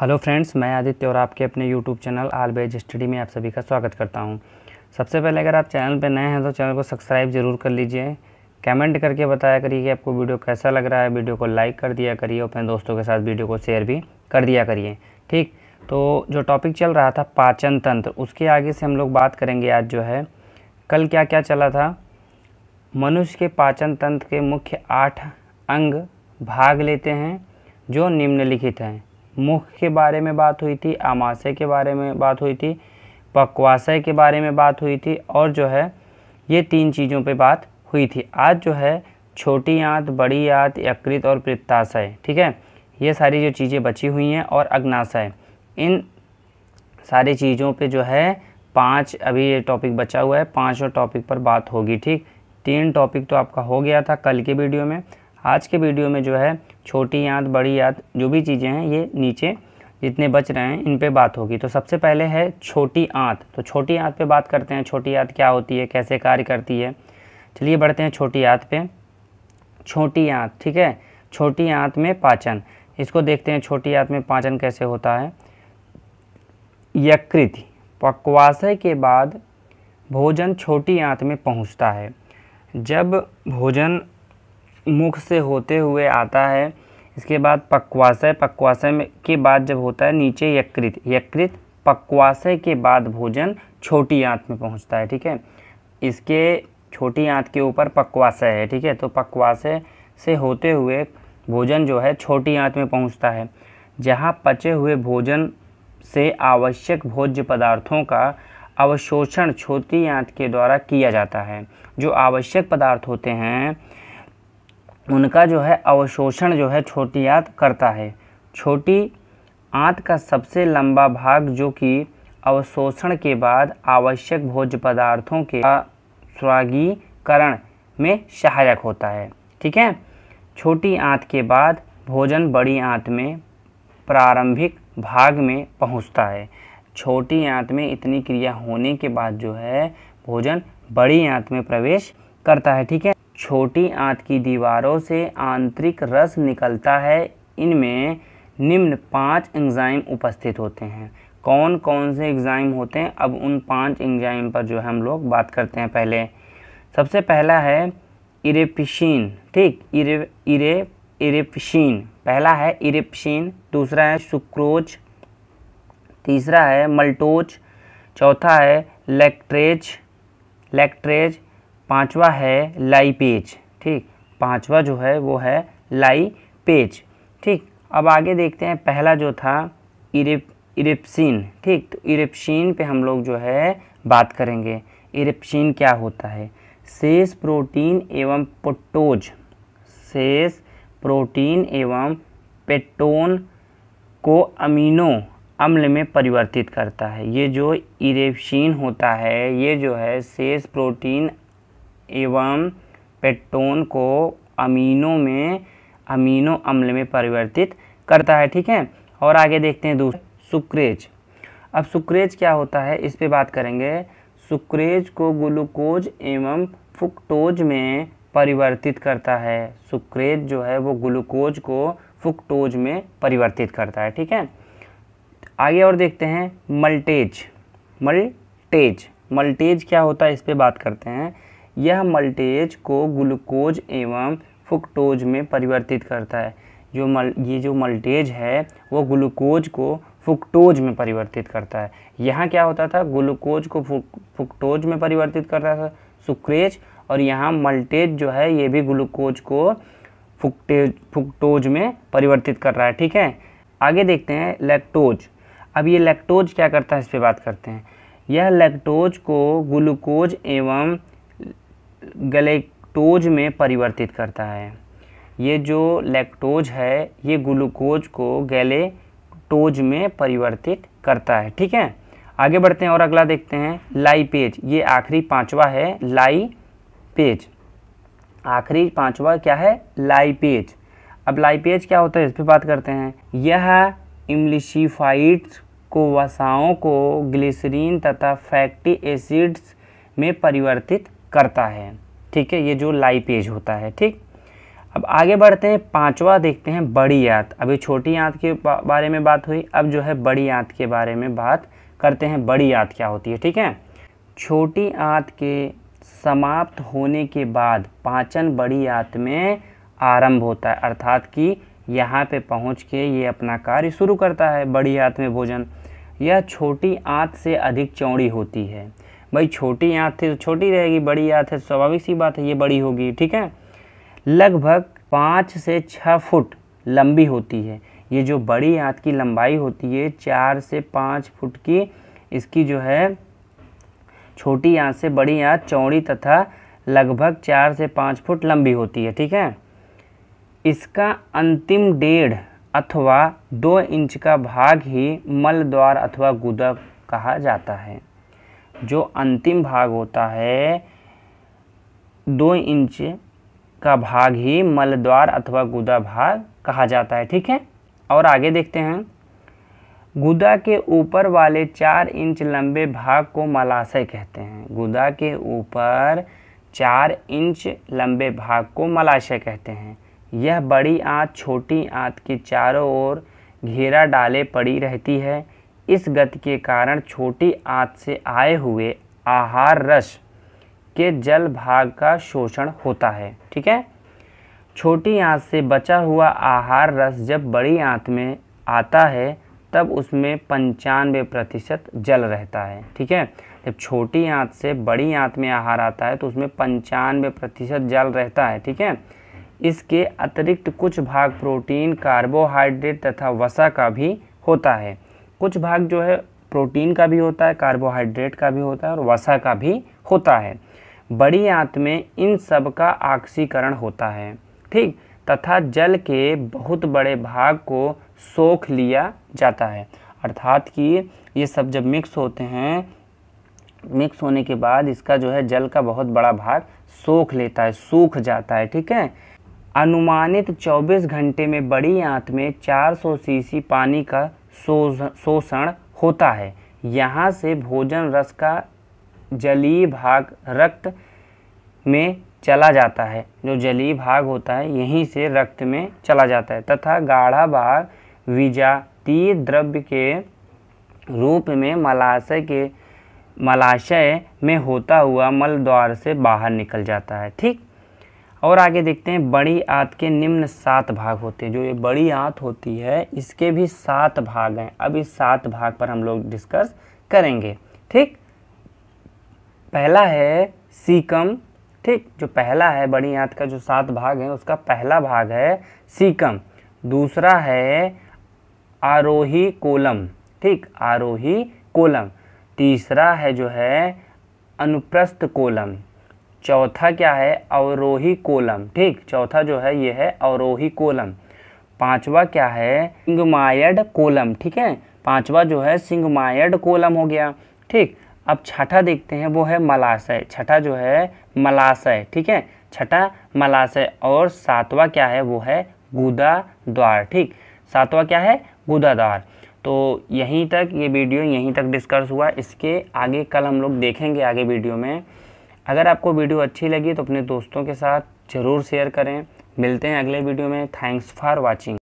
hello friends मैं आदित्य और आपके अपने यूट्यूब चैनल आल बेज स्टडी में आप सभी का स्वागत करता हूं सबसे पहले अगर आप चैनल पर नए हैं तो चैनल को सब्सक्राइब जरूर कर लीजिए कमेंट करके बताया करिए कि आपको वीडियो कैसा लग रहा है वीडियो को लाइक कर दिया करिए और अपने दोस्तों के साथ वीडियो को शेयर भी कर दिया करिए ठीक तो जो टॉपिक चल रहा था पाचन तंत्र उसके आगे से हम लोग बात करेंगे आज जो है कल क्या क्या चला था मनुष्य के पाचन तंत्र के मुख्य आठ अंग भाग लेते हैं जो निम्नलिखित हैं मुख के बारे में बात हुई थी आमाशय के बारे में बात हुई थी पकवाशय के बारे में बात हुई थी और जो है ये तीन चीज़ों पे बात हुई थी आज जो है छोटी आंत बड़ी आंत यकृत और प्रत्याशय ठीक है ये सारी जो चीज़ें बची हुई हैं और अग्नाशय इन सारी चीज़ों पे जो है पांच अभी ये टॉपिक बचा हुआ है पाँचों टॉपिक पर बात होगी ठीक तीन टॉपिक तो आपका हो गया था कल के वीडियो में आज के वीडियो में जो है छोटी याद बड़ी याद जो भी चीज़ें हैं ये नीचे जितने बच रहे हैं इन पे बात होगी तो सबसे पहले है छोटी आँत तो छोटी आँत पे बात करते हैं छोटी आँत क्या होती है कैसे कार्य करती है चलिए बढ़ते हैं छोटी आँत पे छोटी आँत ठीक है छोटी आँत में पाचन इसको देखते हैं छोटी आँत में पाचन कैसे होता है यकृति पकवासय के बाद भोजन छोटी आँत में पहुँचता है जब भोजन मुख से होते हुए आता है इसके बाद पक्वाशय पक्वाशय के बाद जब होता है नीचे यकृत यकृत पक्वाशय के बाद भोजन छोटी आंत में पहुंचता है ठीक है इसके छोटी आंत के ऊपर पक्वाशय है ठीक है तो पक्वाशय से होते हुए भोजन जो है छोटी आंत में पहुंचता है जहाँ पचे हुए भोजन से आवश्यक भोज्य पदार्थों का अवशोषण छोटी आंत के द्वारा किया जाता है जो आवश्यक पदार्थ होते हैं उनका जो है अवशोषण जो है छोटी आंत करता है छोटी आंत का सबसे लंबा भाग जो कि अवशोषण के बाद आवश्यक भोज्य पदार्थों के स्वागीकरण में सहायक होता है ठीक है छोटी आंत के बाद भोजन बड़ी आंत में प्रारंभिक भाग में पहुंचता है छोटी आंत में इतनी क्रिया होने के बाद जो है भोजन बड़ी आंत में प्रवेश करता है ठीक है छोटी आंत की दीवारों से आंतरिक रस निकलता है इनमें निम्न पांच एंजाइम उपस्थित होते हैं कौन कौन से एंजाइम होते हैं अब उन पांच एंजाइम पर जो है हम लोग बात करते हैं पहले सबसे पहला है इरेपिशीन ठीक इरे इरे इरेपिशीन पहला है इरेपिशीन दूसरा है सुक्रोच तीसरा है मल्टोच चौथा है लेक्ट्रेज लेक्ट्रेज पांचवा है लाइपेज ठीक पांचवा जो है वो है लाइपेज ठीक अब आगे देखते हैं पहला जो था इरिप इरेप्सिन ठीक तो इरिप्सिन पे हम लोग जो है बात करेंगे इरिप्सिन क्या होता है शेष प्रोटीन एवं पोटोज शेष प्रोटीन एवं पेटोन को अमीनो अम्ल में परिवर्तित करता है ये जो इरेप्सिन होता है ये जो है शेष प्रोटीन एवं पेटोन को अमीनों में अमीनो अम्ल में परिवर्तित करता है ठीक है और आगे देखते हैं दूसरा सुक्रेज अब सुक्रेज क्या होता है इस पर बात करेंगे सुक्रेज को ग्लूकोज एवं फुक्टोज में परिवर्तित करता है सुक्रेज जो है वो ग्लूकोज को फुक्टोज में परिवर्तित करता है ठीक है आगे और देखते हैं मल्टेज मल्टेज मल्टेज क्या होता है इस पर बात करते हैं यह मल्टेज को ग्लूकोज एवं फुकटोज में परिवर्तित करता है जो मल ये जो मल्टेज है वो ग्लूकोज को फुकटोज में परिवर्तित करता है यहाँ क्या होता था ग्लूकोज को फुक्टोज में परिवर्तित करता था सुक्रेज और यहाँ मल्टेज जो है ये भी ग्लूकोज को फुक्टेज फुक्टोज में परिवर्तित कर रहा है ठीक है आगे देखते हैं लैक्टोज अब ये लैक्टोज क्या करता है इस पर बात करते हैं यह लैक्टोज को ग्लूकोज एवं गलेक्टोज में परिवर्तित करता है ये जो लैक्टोज है ये ग्लूकोज को गैलेक्टोज में परिवर्तित करता है ठीक है आगे बढ़ते हैं और अगला देखते हैं लाइपेज ये आखिरी पांचवा है लाइपेज आखिरी पांचवा क्या है लाइपेज अब लाइपेज क्या होता है इस पर बात करते हैं यह इम्लिशीफाइड्स को वसाओं को ग्लिसरीन तथा फैक्टी एसिड्स में परिवर्तित करता है ठीक है ये जो लाइपेज होता है ठीक अब आगे बढ़ते हैं पांचवा देखते हैं बड़ी आंत अभी छोटी आंत के बारे में बात हुई अब जो है बड़ी आंत के बारे में बात करते हैं बड़ी आंत क्या होती है ठीक है छोटी आंत के समाप्त होने के बाद पाचन बड़ी आंत में आरंभ होता है अर्थात कि यहाँ पे पहुँच के ये अपना कार्य शुरू करता है बड़ी आंत में भोजन यह छोटी आँत से अधिक चौड़ी होती है भाई छोटी आँख थी तो छोटी रहेगी बड़ी आँख है तो स्वाभाविक सी बात है ये बड़ी होगी ठीक है लगभग पाँच से छः फुट लंबी होती है ये जो बड़ी आँत की लंबाई होती है चार से पाँच फुट की इसकी जो है छोटी आँत से बड़ी आँत चौड़ी तथा लगभग चार से पाँच फुट लंबी होती है ठीक है इसका अंतिम डेढ़ अथवा दो इंच का भाग ही मल द्वार अथवा गुदा कहा जाता है जो अंतिम भाग होता है दो इंच का भाग ही मलद्वार अथवा गुदा भाग कहा जाता है ठीक है और आगे देखते हैं गुदा के ऊपर वाले चार इंच लंबे भाग को मलाशय कहते हैं गुदा के ऊपर चार इंच लंबे भाग को मलाशय कहते हैं यह बड़ी आंत छोटी आंत के चारों ओर घेरा डाले पड़ी रहती है इस गति के कारण छोटी आंत से आए हुए आहार रस के जल भाग का शोषण होता है ठीक है छोटी आंत से बचा हुआ आहार रस जब बड़ी आंत में आता है तब उसमें पंचानवे प्रतिशत जल रहता है ठीक है जब छोटी आंत से बड़ी आंत में आहार आता है तो उसमें पंचानवे प्रतिशत जल रहता है ठीक है इसके अतिरिक्त कुछ भाग प्रोटीन कार्बोहाइड्रेट तथा वसा का भी होता है कुछ भाग जो है प्रोटीन का भी होता है कार्बोहाइड्रेट का भी होता है और वसा का भी होता है बड़ी आंत में इन सब का ऑक्सीकरण होता है ठीक तथा जल के बहुत बड़े भाग को सोख लिया जाता है अर्थात कि ये सब जब मिक्स होते हैं मिक्स होने के बाद इसका जो है जल का बहुत बड़ा भाग सोख लेता है सूख जाता है ठीक है अनुमानित 24 घंटे में बड़ी आंत में 400 सीसी पानी का शोषण होता है यहाँ से भोजन रस का जलीय भाग रक्त में चला जाता है जो जलीय भाग होता है यहीं से रक्त में चला जाता है तथा गाढ़ा भाग विजातीय द्रव्य के रूप में मलाशय के मलाशय में होता हुआ मल द्वार से बाहर निकल जाता है ठीक और आगे देखते हैं बड़ी आंत के निम्न सात भाग होते हैं जो ये बड़ी आंत होती है इसके भी सात भाग हैं अब इस सात भाग पर हम लोग डिस्कस करेंगे ठीक पहला है सीकम ठीक जो पहला है बड़ी आंत का जो सात भाग है उसका पहला भाग है सीकम दूसरा है आरोही कोलम ठीक आरोही कोलम तीसरा है जो है अनुप्रस्थ कोलम चौथा क्या है अवरोही कोलम ठीक चौथा जो है ये है अवरोही कोलम पांचवा क्या है सिंगमायड कोलम ठीक है पांचवा जो है सिंगमायड कोलम हो गया ठीक अब छठा देखते हैं वो है मलाशय छठा जो है मलाशय ठीक है छठा मलाशय और सातवा क्या है वो है गुदा द्वार ठीक सातवा क्या है गुदा द्वार तो यहीं तक ये वीडियो यहीं तक डिस्कस हुआ इसके आगे कल हम लोग देखेंगे आगे वीडियो में अगर आपको वीडियो अच्छी लगी तो अपने दोस्तों के साथ ज़रूर शेयर करें मिलते हैं अगले वीडियो में थैंक्स फॉर वॉचिंग